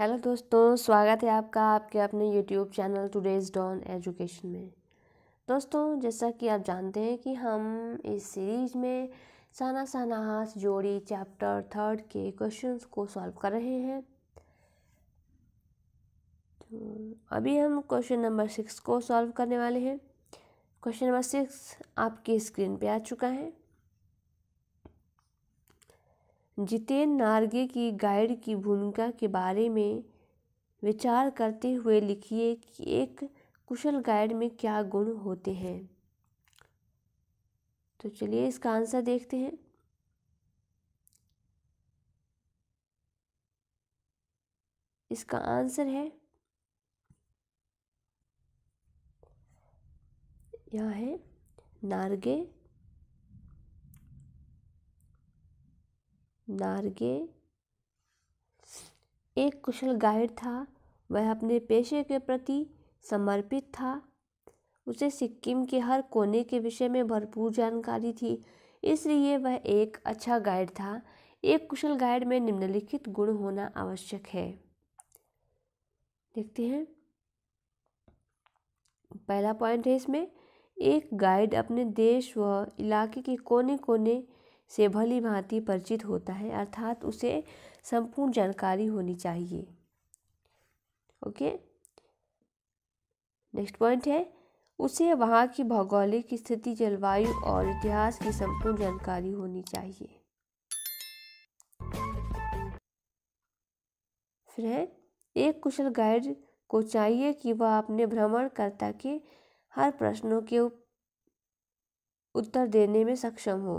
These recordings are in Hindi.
हेलो दोस्तों स्वागत है आपका आपके अपने YouTube channel today's dawn education में दोस्तों जैसा कि आप जानते हैं कि हम इस सीरीज में साना सानाहास जोड़ी चैप्टर थर्ड के क्वेश्चंस को सॉल्व कर रहे हैं तो अभी हम क्वेश्चन नंबर सिक्स को सॉल्व करने वाले हैं क्वेश्चन नंबर सिक्स आपकी स्क्रीन पे आ चुका है जितेंद्र नारगे की गाइड की भूमिका के बारे में विचार करते हुए लिखिए कि एक कुशल गाइड में क्या गुण होते हैं तो चलिए इसका आंसर देखते हैं इसका आंसर है यहाँ है नारगे नारगे एक कुशल गाइड था वह अपने पेशे के प्रति समर्पित था उसे सिक्किम के हर कोने के विषय में भरपूर जानकारी थी इसलिए वह एक अच्छा गाइड था एक कुशल गाइड में निम्नलिखित गुण होना आवश्यक है देखते हैं पहला पॉइंट है इसमें एक गाइड अपने देश व इलाके के कोने कोने से भली भांति परिचित होता है अर्थात उसे संपूर्ण जानकारी होनी चाहिए ओके नेक्स्ट पॉइंट है उसे वहाँ की भौगोलिक स्थिति जलवायु और इतिहास की संपूर्ण जानकारी होनी चाहिए फिर है एक कुशल गाइड को चाहिए कि वह अपने भ्रमणकर्ता के हर प्रश्नों के उत्तर देने में सक्षम हो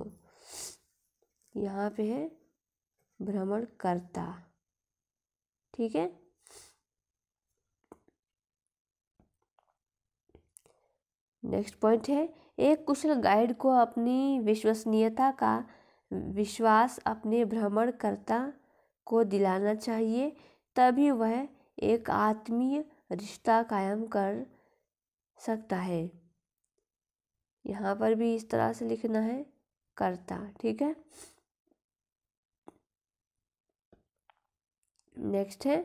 यहाँ पे है भ्रमणकर्ता ठीक है नेक्स्ट पॉइंट है एक कुशल गाइड को अपनी विश्वसनीयता का विश्वास अपने भ्रमणकर्ता को दिलाना चाहिए तभी वह एक आत्मीय रिश्ता कायम कर सकता है यहाँ पर भी इस तरह से लिखना है करता ठीक है नेक्स्ट है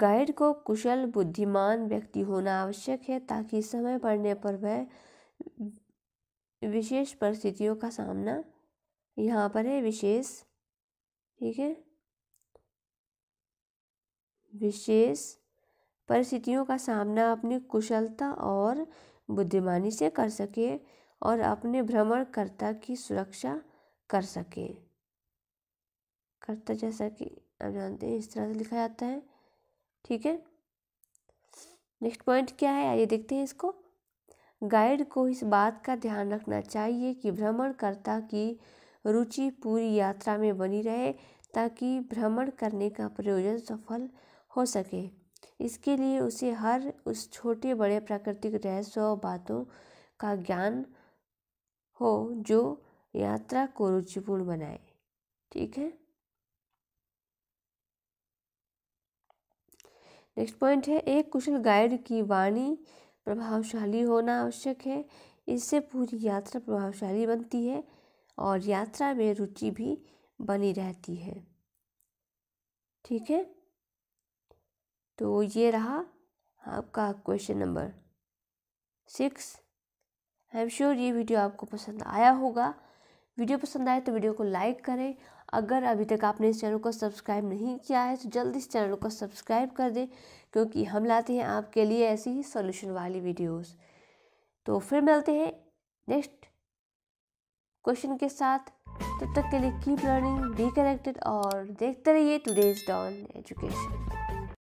गाइड को कुशल बुद्धिमान व्यक्ति होना आवश्यक है ताकि समय पड़ने पर वह विशेष परिस्थितियों का सामना यहाँ पर है विशेष ठीक है विशेष परिस्थितियों का सामना अपनी कुशलता और बुद्धिमानी से कर सके और अपने भ्रमणकर्ता की सुरक्षा कर सके करता जैसा कि आप जानते हैं इस तरह से लिखा जाता है ठीक है नेक्स्ट पॉइंट क्या है आइए देखते हैं इसको गाइड को इस बात का ध्यान रखना चाहिए कि भ्रमणकर्ता की रुचि पूरी यात्रा में बनी रहे ताकि भ्रमण करने का प्रयोजन सफल हो सके इसके लिए उसे हर उस छोटे बड़े प्राकृतिक रहस्य और बातों का ज्ञान हो जो यात्रा को रुचिपूर्ण बनाए ठीक है नेक्स्ट पॉइंट है एक कुशल गाइड की वाणी प्रभावशाली होना आवश्यक है इससे पूरी यात्रा प्रभावशाली बनती है और यात्रा में रुचि भी बनी रहती है ठीक है तो ये रहा आपका question number six I am sure ये वीडियो आपको पसंद आया होगा वीडियो पसंद आए तो वीडियो को लाइक करें अगर अभी तक आपने इस चैनल को सब्सक्राइब नहीं किया है तो जल्दी इस चैनल को सब्सक्राइब कर दें क्योंकि हम लाते हैं आपके लिए ऐसी ही सोल्यूशन वाली वीडियोस तो फिर मिलते हैं नेक्स्ट क्वेश्चन के साथ तब तक के लिए कीप लर्निंग बी कनेक्टेड और देखते रहिए टुडेज डॉन एजुकेशन